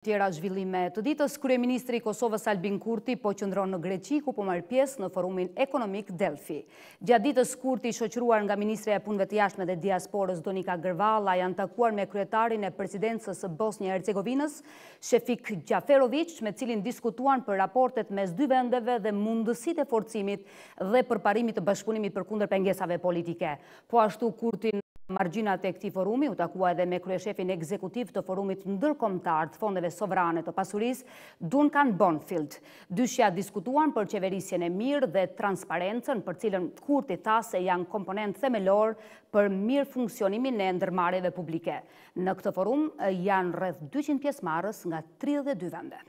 Tjera zhvillime të ditës, Kryeministri i Kosovës Albin Kurti po qëndron në Greqi, ku po marrë pjesë në forumin ekonomik Delfi. Gjatë ditës, Kurti i shoqruar nga Ministre e Punve të Jashme dhe Diasporës Donika Gërvala janë takuar me kryetarin e presidencës Bosnjë Ercegovinës, Shefik Gjaferovic, me cilin diskutuan për raportet mes dy vendeve dhe mundësit e forcimit dhe përparimit të bashkunimit për kunder pengesave politike. Po ashtu, Kurti në... Marginat e këti forumi u takua edhe me kryeshefin ekzekutiv të forumit ndërkomtar të fondeve sovrane të pasuris, Duncan Bonfield. Dyshja diskutuan për qeverisjen e mirë dhe transparentën për cilën kurti ta se janë komponent themelor për mirë funksionimin e ndërmareve publike. Në këtë forum eh, janë rrëth 200 pjesë marës nga 32 vende.